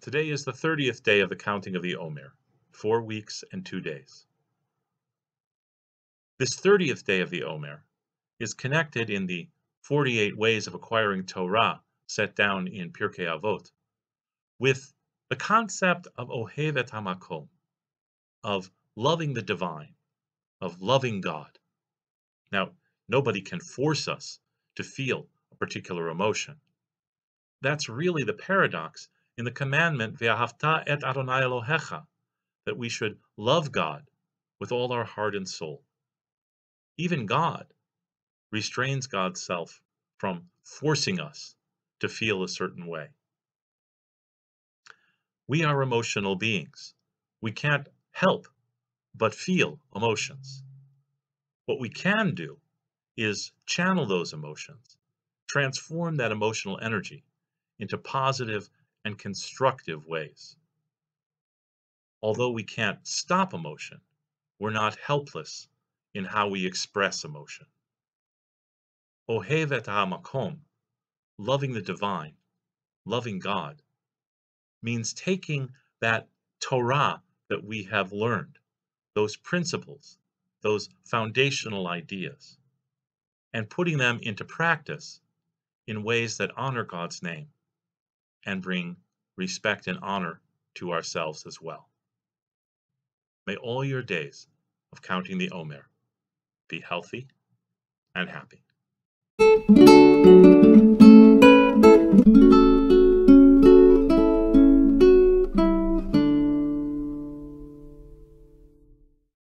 Today is the 30th day of the counting of the Omer, four weeks and two days. This 30th day of the Omer is connected in the 48 ways of acquiring Torah set down in Pirkei Avot with the concept of Ohevet Hamakom, of loving the divine, of loving God. Now, nobody can force us to feel a particular emotion. That's really the paradox in the commandment Ve'ahavta et Adonai Elohecha, that we should love God with all our heart and soul. Even God restrains God's self from forcing us to feel a certain way. We are emotional beings. We can't help but feel emotions. What we can do is channel those emotions, transform that emotional energy into positive and constructive ways. Although we can't stop emotion, we're not helpless in how we express emotion. Ohevet ha'makom, loving the divine, loving God, means taking that Torah that we have learned, those principles, those foundational ideas, and putting them into practice in ways that honor God's name and bring respect and honor to ourselves as well. May all your days of counting the Omer be healthy and happy.